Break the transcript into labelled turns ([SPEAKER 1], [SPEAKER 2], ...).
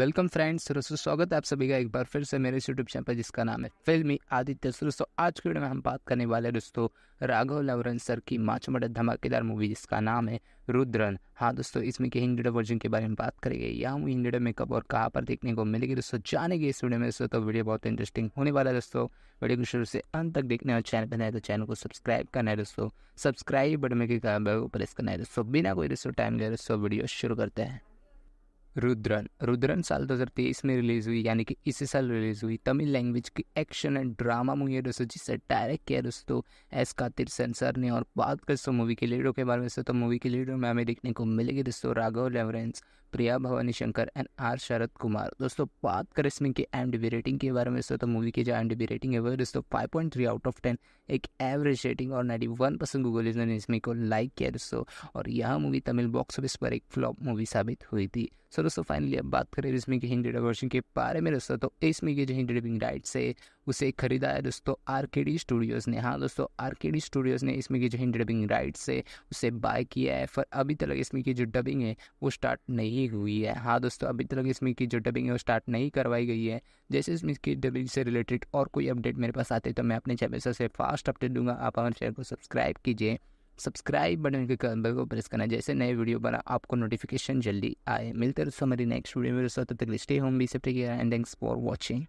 [SPEAKER 1] welcome friends दोस्तों स्वागत है आप सभी का एक बार फिर से मेरे यूट्यूब चैनल पर जिसका नाम है फिल्मी आदित्य दोस्तों आज की वीडियो में हम बात करने वाले दोस्तों राघव लवरन सर की माच माचमड़ धमाकेदार मूवी जिसका नाम है रुद्रन हाँ दोस्तों इसमें के हिंदी वर्जन के बारे में बात करेंगे यह मूवी हिंदी में कब और कहाँ पर देखने को मिलेगी दोस्तों जानेंगे इस वीडियो में दोस्तों तो वीडियो बहुत इंटरेस्टिंग होने वाला है दोस्तों वीडियो को शुरू से अंत तक देखने और चैनल पर नए तो चैनल को सब्सक्राइब करना है दोस्तों सब्सक्राइब बटन में प्रेस करना है दोस्तों बिना कोई दोस्तों टाइम ले दोस्तों वीडियो शुरू करते हैं रुद्रन रुद्रन साल 2023 में रिलीज़ हुई यानी कि इसी साल रिलीज़ हुई तमिल लैंग्वेज की एक्शन एंड ड्रामा मूवी है दोस्तों जिसे डायरेक्ट किया दोस्तों एस कातिर सेंसर ने और बात कर सो मूवी के लीडरों के बारे में तो मूवी के लीडो में हमें देखने को मिलेगी दोस्तों राघव लेवरेंस प्रिया भवानी शंकर एंड आर शरद कुमार दोस्तों बात करें इसमें कि एम डी रेटिंग के बारे में तो मूवी की जो एम डी रेटिंग है वो दोस्तों five point three out of ten एक एवरेज रेटिंग और ninety one percent Google user ने इसमें को लाइक किया दोस्तों और यह मूवी तमिल बॉक्स ऑफिस पर एक फ्लॉप मूवी साबित हुई थी सो दोस्तों फाइनली अब बात करें इसमें की हिंदी डबर्शन के बारे में दोस्तों तो इसमें की जो हिंदी डबिंग राइट्स है उसे खरीदा है दोस्तों आर के डी स्टूडियोज़ ने हाँ दोस्तों आर के डी स्टूडियोज़ ने इसमें की जो हिंदी डबिंग राइट्स है उसे बाय किया है पर अभी तक इसमें की जो डबिंग है वो स्टार्ट नहीं हुई है हाँ दोस्तों अभी तक इसमें की जो डबिंग है वो स्टार्ट नहीं करवाई गई है जैसे इसमें की डबिंग से रिलेटेड और कोई अपडेट मेरे पास आते तो मैं अपने चैनल से फास्ट अपडेट दूंगा आप हमारे चैनल को सब्सक्राइब कीजिए सब्सक्राइब बटन के बेल को प्रेस करना जैसे नए वीडियो बना आपको नोटिफिकेशन जल्दी आए मिलते रहो हमारी नेक्स्ट वीडियो में दोस्तों तक स्टे होम भी सब है एंड थैंक्स फॉर वॉचिंग